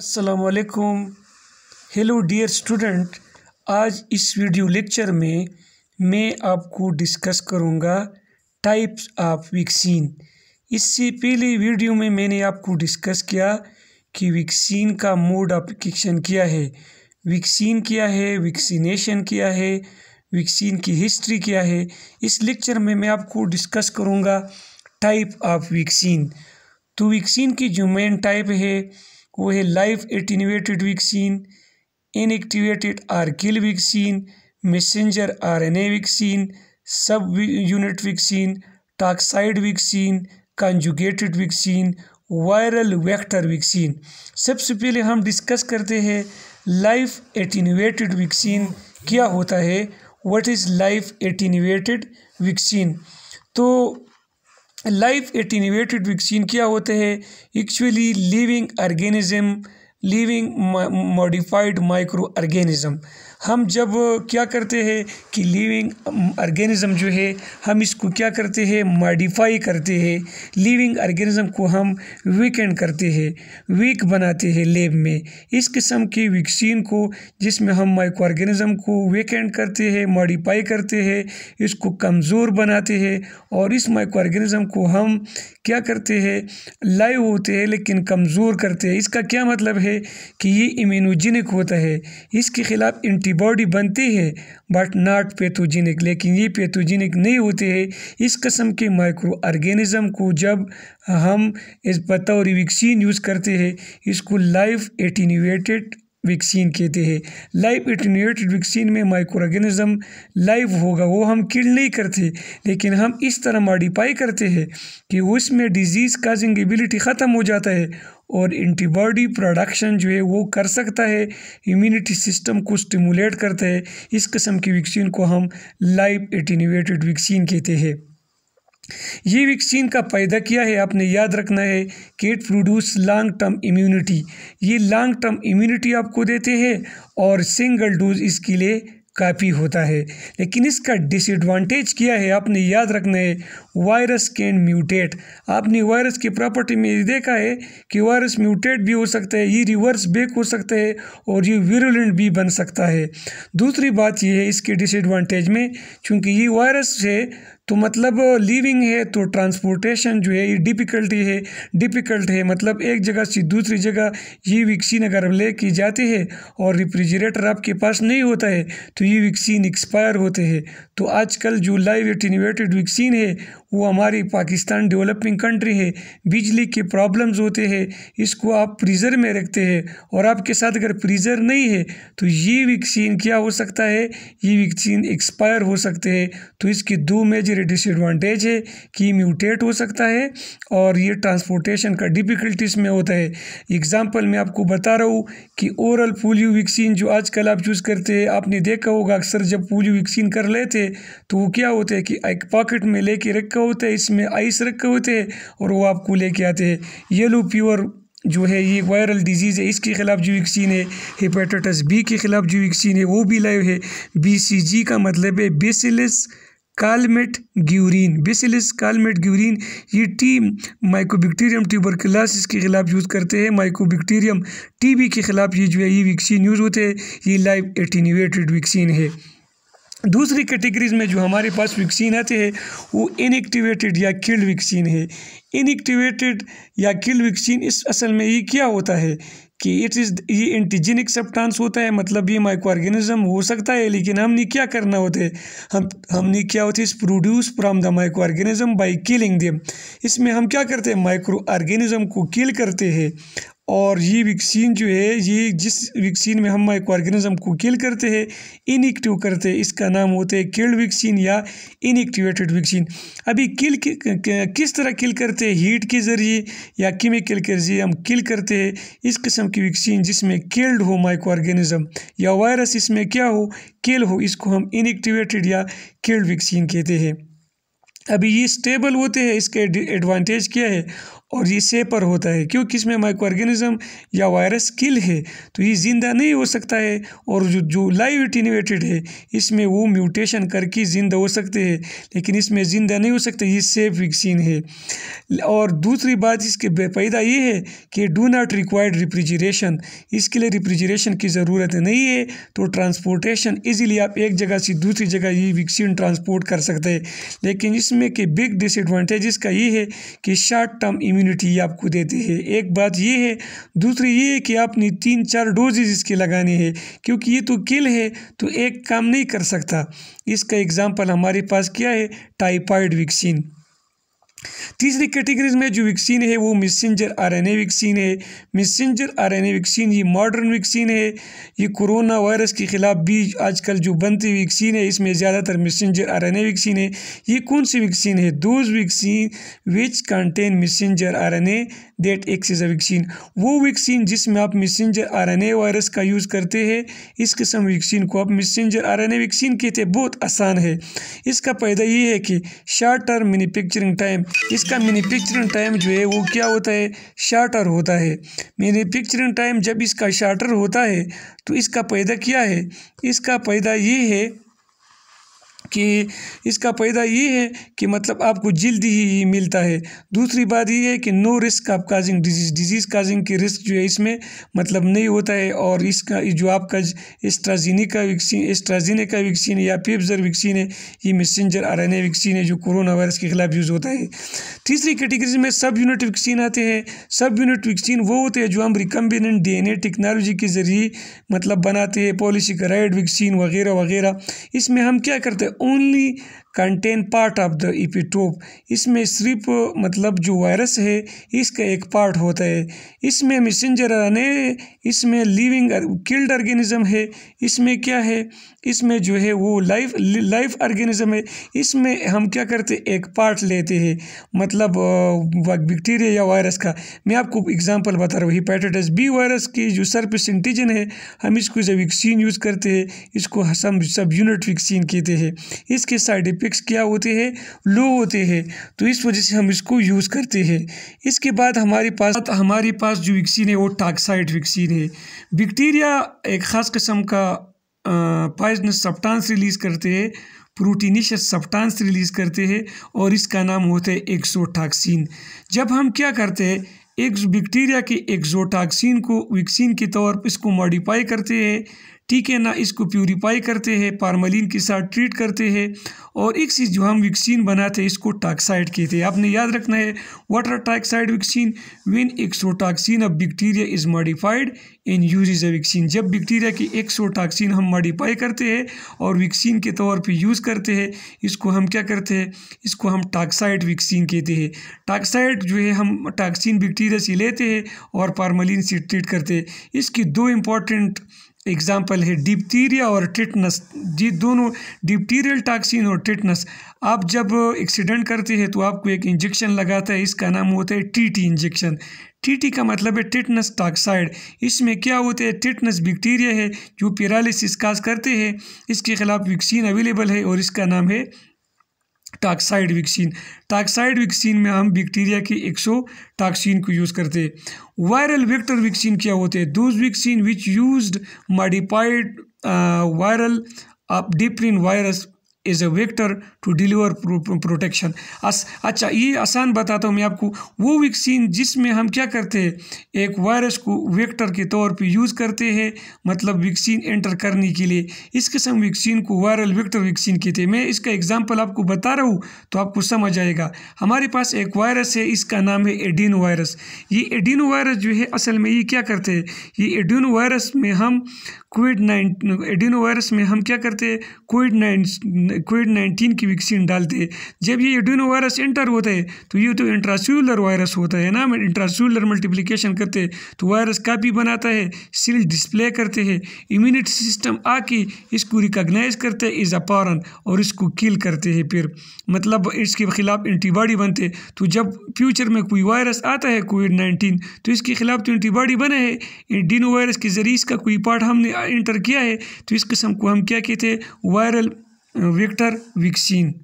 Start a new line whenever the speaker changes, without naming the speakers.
असलकुम hello dear student आज इस वीडियो लेक्चर में मैं आपको डिस्कस करूंगा टाइप्स ऑफ वैक्सीन इससे पहले वीडियो में मैंने आपको डिस्कस किया कि वैक्सीन का मोड एप्लीकेशन क्या है वैक्सीन क्या है वैक्सीनेशन क्या है वैक्सीन की हिस्ट्री क्या है इस लेक्चर में मैं आपको डिस्कस करूंगा टाइप ऑफ वैक्सीन तो वैक्सीन की जो मेन टाइप है वो है live attenuated vaccine inactivated or kill vaccine messenger RNA vaccine subunit vaccine toxoid vaccine conjugated vaccine viral vector vaccine सबसे पहले हम डिस्कस करते हैं लाइफ एटीनिवेटेड वैक्सीन क्या होता है what is live attenuated vaccine तो लाइफ एटीनिवेटेड वैक्सीन क्या होते हैं actually living organism living modified microorganism हम जब क्या करते हैं कि लिविंग ऑर्गेनिज़म um, जो है हम इसको क्या करते हैं मॉडिफाई करते हैं लिविंग ऑर्गेनिज़म को हम वीकेंड करते हैं वीक बनाते हैं लेब में इस किस्म की वैक्सीन को जिसमें हम माइक्रो ऑर्गेनिज़म को वीकेंड करते हैं मॉडिफाई करते हैं इसको कमज़ोर बनाते हैं और इस माइक्रो ऑर्गेनिज़म को हम क्या करते हैं लाइव होते हैं लेकिन कमज़ोर करते हैं इसका क्या मतलब है कि ये इम्यूनोजेनिक होता है इसके ख़िलाफ़ एंटी एंटीबॉडी बनते हैं बट नॉट पैथोजेनिक लेकिन ये पेथोजेनिक नहीं होते हैं इस कस्म के माइक्रो ऑर्गेनिज़म को जब हम इस बतौर वैक्सीन यूज़ करते हैं इसको लाइफ एटीनिवेटेड वैक्सीन कहते हैं लाइव एटेनुएटेड वैक्सीन में माइक्रो लाइव होगा वो हम किल नहीं करते लेकिन हम इस तरह मॉडिफाई करते हैं कि उसमें डिजीज़ काजिंग एबिलिटी ख़त्म हो जाता है और एंटीबॉडी प्रोडक्शन जो है वो कर सकता है इम्यूनिटी सिस्टम को स्टिमुलेट करता है इस किस्म की वैक्सीन को हम लाइव एटेनुएटेड वैक्सीन कहते हैं ये वैक्सीन का फ़ायदा क्या है आपने याद रखना है कि it produce long term immunity ये लॉन्ग टर्म इम्यूनिटी आपको देते हैं और सिंगल डोज इसके लिए काफ़ी होता है लेकिन इसका डिसएडवांटेज क्या है आपने याद रखना है वायरस कैन म्यूटेट आपने वायरस की प्रॉपर्टी में ये देखा है कि वायरस म्यूटेट भी हो सकता है ये रिवर्स बेक हो सकता है और ये वीरुलेंट भी बन सकता है दूसरी बात ये है इसके डिसएडवांटेज में चूँकि ये वायरस है तो मतलब लिविंग है तो ट्रांसपोर्टेशन जो है ये डिफ़िकल्टी है डिफ़िकल्ट है मतलब एक जगह से दूसरी जगह ये वैक्सीन अगर ले के जाते हैं और रिफ्रिजरेटर आपके पास नहीं होता है तो ये वैक्सीन एक्सपायर होते हैं तो आजकल जो लाइव एटीनवेटेड वैक्सीन है वो हमारी पाकिस्तान डेवलपिंग कंट्री है बिजली के प्रॉब्लम्स होते हैं इसको आप फ्रीज़र में रखते हैं और आपके साथ अगर फ्रीज़र नहीं है तो ये वैक्सीन क्या हो सकता है ये वैक्सीन एक्सपायर हो सकते हैं तो इसके दो मेजर ये डिसएडवांटेज है कि म्यूटेट हो सकता है और ये ट्रांसपोर्टेशन का डिफ़िकल्टीज में होता है एग्ज़ाम्पल मैं आपको बता रहा हूँ कि ओरल पोलियो वैक्सीन जो आजकल आप चूज करते हैं आपने देखा होगा अक्सर जब पोलियो वैक्सीन कर लेते तो वो क्या होता है कि एक पॉकेट में लेके रखा होता है इसमें आइस रखे होते हैं और वो आपको लेके आते हैं येलो प्योर जो है ये वायरल डिजीज़ है इसके ख़िलाफ़ जो वैक्सीन है हेपेटाइटिस बी के ख़िलाफ़ जो वैक्सीन है वो भी लाइव है बी सी जी का मतलब है bacillus Calmette Guerin bacillus Calmette Guerin ये टी माइकोबैक्टीरियम क्लास के खिलाफ यूज़ करते हैं माइकोबैक्टीरियम टीबी के खिलाफ ये जो है ये वैक्सीन यूज़ होते हैं ये लाइव एटीन्यूएटेड वैक्सीन है दूसरी कैटेगरीज में जो हमारे पास वैक्सीन आते हैं वो इनएक्टिवेटेड या किल्ड वैक्सीन है इनएक्टिवेटेड या किल्ड वैक्सीन इस असल में ये क्या होता है कि इट इज़ ये एंटीजेनिक सब्सटेंस होता है मतलब ये माइक्रो ऑर्गेनिज्म हो सकता है लेकिन हमने क्या करना होता है हम हमने क्या होता है is produce from the microorganism by killing them इसमें हम क्या करते हैं माइक्रो ऑर्गेनिज्म को किल करते हैं और ये वैक्सीन जो है ये जिस वैक्सीन में हम माइक्रो ऑर्गेनिज्म को किल करते हैं इनएक्टिव करते हैं इसका नाम होता है किल्ड वैक्सीन या इनएक्टिवेटेड वैक्सीन अभी किल किस तरह किल करते हैं हीट के ज़रिए या केमिकल के ज़रिए हम किल करते हैं इस किस्म की वैक्सीन जिसमें किल्ड हो माइक्रो ऑर्गेनिज़म या वायरस इसमें क्या हो किल हो इसको हम इनएक्टिवेटेड या किल्ड वैक्सीन कहते हैं अभी ये स्टेबल होते हैं इसके एडवांटेज क्या है और ये से पर होता है क्योंकि इसमें माइक्रो ऑर्गेनिज़म या वायरस किल है तो ये ज़िंदा नहीं हो सकता है और जो जो लाइव एटीनिवेटेड है इसमें वो म्यूटेशन करके ज़िंदा हो सकते हैं लेकिन इसमें ज़िंदा नहीं हो सकते ये सेफ वैक्सीन है और दूसरी बात इसके बेपैदा ये है कि डू नाट रिक्वायर्ड रिफ्रिजरेशन इसके लिए रिफ्रिजरेशन की ज़रूरत नहीं है तो ट्रांसपोर्टेशन ईजिली आप एक जगह से दूसरी जगह ये वैक्सीन ट्रांसपोर्ट कर सकते हैं लेकिन इसमें के बिग डिसएडवांटेजेस का ये है कि शॉर्ट टर्म इम्यूनिटी आपको देते हैं एक बात ये है दूसरी ये है कि आपने तीन चार डोजेज इसके लगाने हैं क्योंकि ये तो किल है तो एक काम नहीं कर सकता इसका एग्ज़ाम्पल हमारे पास क्या है टाइफाइड वैक्सीन तीसरी कैटेगरीज में जो वैक्सीन है वो मिसेंजर आरएनए वैक्सीन है मिसेंजर आरएनए वैक्सीन ये मॉडर्न वैक्सीन है ये कोरोना वायरस के ख़िलाफ़ भी आजकल जो बनती वैक्सीन है इसमें ज़्यादातर मिसेंजर आरएनए वैक्सीन है ये कौन सी वैक्सीन है those vaccine which contain messenger RNA that X is vaccine वो वैक्सीन जिसमें आप मिसेंजर आर वायरस का यूज़ करते हैं इस किस्म वैक्सीन को आप मिसेंजर आर वैक्सीन कहते हैं बहुत आसान है इसका फ़ायदा ये है कि शॉर्ट टर्म मैनुफेक्चरिंग टाइम इसका मैनुफेक्चरिंग टाइम जो है वो क्या होता है शार्टर होता है मैनुफेक्चरिंग टाइम जब इसका शार्टर होता है तो इसका पैदा क्या है इसका पैदा ये है कि इसका फ़ायदा ये है कि मतलब आपको जल्दी ही ये मिलता है दूसरी बात ये है कि no risk of causing disease disease causing की रिस्क जो है इसमें मतलब नहीं होता है और इसका जो आपका एस्ट्राजीनी का वैक्सीन एस्ट्राजीने का वैक्सीन या पेपजर वैक्सीन है ये messenger R N A vaccine है जो कोरोना वायरस के खिलाफ यूज़ होता है तीसरी कैटेगरी में सब यूनिट वैक्सीन आते हैं सब यूनिट वैक्सीन वो होते हैं जो हम रिकम्बिनेंट डी टेक्नोलॉजी के ज़रिए मतलब बनाते हैं पॉलिसी राइड वैक्सीन वगैरह वगैरह इसमें हम क्या करते हैं only contain part of the epitope इसमें सिर्फ मतलब जो वायरस है इसका एक पार्ट होता है इसमें मैसेंजर आने इसमें लिविंग किल्ड ऑर्गेनिज़म है इसमें क्या है इसमें जो है वो लाइफ लाइफ ऑर्गेनिज़म है इसमें हम क्या करते एक पार्ट लेते हैं मतलब बैक्टीरिया या वायरस का मैं आपको एग्जांपल बता रहा हूँ हिपेटाइटिस बी वायरस की जो सर्पिस एंटीजन है हम इसको जब वैक्सीन यूज़ करते हैं इसको हम सब यूनिट वैक्सीन कहते हैं इसके साइड इफेक्ट्स क्या होते हैं लो होते हैं तो इस वजह से हम इसको यूज़ करते हैं इसके बाद हमारे पास हमारे पास जो वैक्सीन है वो टाक्साइड वैक्सीन है बैक्टीरिया एक ख़ास कस्म का पॉइजनस सब्टांस रिलीज़ करते हैं प्रोटीनिशियस सब्टांस रिलीज़ करते हैं और इसका नाम होता है एक्सोटाक्सिन जब हम क्या करते हैं एक बैक्टीरिया के एक्सोटाक्सिन को वैक्सीन के तौर पर इसको मॉडिफाई करते हैं ठीक है ना इसको प्योरीफाई करते हैं पारमलिन के साथ ट्रीट करते हैं और एक चीज़ जो हम वैक्सीन बनाते हैं इसको टॉक्साइड कहते हैं आपने याद रखना है what are toxoid vaccine when exotoxin of bacteria is modified in use is a vaccine जब बैक्टीरिया की एक्सोटॉक्सिन हम मॉडिफाई करते हैं और वैक्सीन के तौर पर यूज़ करते हैं इसको हम क्या करते हैं इसको हम टॉक्साइड वैक्सीन कहते हैं टॉक्साइड जो है हम टॉक्सिन बैक्टीरिया से लेते हैं और पारमलिन से ट्रीट करते हैं इसकी दो इम्पॉर्टेंट एग्ज़ाम्पल है डिप्टीरिया और टिटनस ये दोनों डिप्टीरियल टॉक्सिन और टिटनस आप जब एक्सीडेंट करते हैं तो आपको एक इंजेक्शन लगाता है इसका नाम होता है टीटी इंजेक्शन टीटी का मतलब है टिटनस टॉक्साइड इसमें क्या होता है टिटनस बैक्टीरिया है जो पैरालिसिस काज करते हैं इसके खिलाफ वैक्सीन अवेलेबल है और इसका नाम है टॉक्साइड वैक्सीन टॉक्साइड वैक्सीन में हम बैक्टीरिया के एक्सो टॉक्सिन को यूज़ करते हैं वायरल वेक्टर वैक्सीन क्या होते हैं those vaccine which used modified viral of virus is a vector to deliver protection अच्छा ये आसान बताता हूँ मैं आपको वो वैक्सीन जिसमें हम क्या करते हैं एक वायरस को वेक्टर के तौर पे यूज़ करते हैं मतलब वैक्सीन एंटर करने के लिए इस किस्म वैक्सीन को वायरल वेक्टर वैक्सीन कहते हैं मैं इसका एग्जांपल आपको बता रहा हूँ तो आपको समझ आएगा हमारे पास एक वायरस है इसका नाम है एडिनो वायरस ये एडिनो वायरस जो है असल में ये क्या करते हैं ये एडिनो वायरस में हम कोविड नाइन एडिनो वायरस में हम क्या करते हैं कोविड नाइन कोविड नाइन्टीन की वैक्सीन डालते जब ये एडोनो वायरस इंटर होता है तो ये तो इंट्रासूलर वायरस होता है ना इंट्रासूलर मल्टीप्लिकेशन करते हैं तो वायरस कापी बनाता है सिल डिस्प्ले करते हैं इम्यूनिटी सिस्टम आके इसको रिकॉग्नाइज करते हैं इज़ अ पारन और इसको किल करते हैं फिर मतलब इसके खिलाफ एंटीबॉडी बनते तो जब फ्यूचर में कोई वायरस आता है कोविड नाइन्टीन तो इसके खिलाफ तो एंटीबॉडी बने है डीनो वायरस के ज़रिए इसका कोई पार्ट हमने इंटर किया है तो इस किस्म को हम क्या कहते हैं वायरल виктор виксин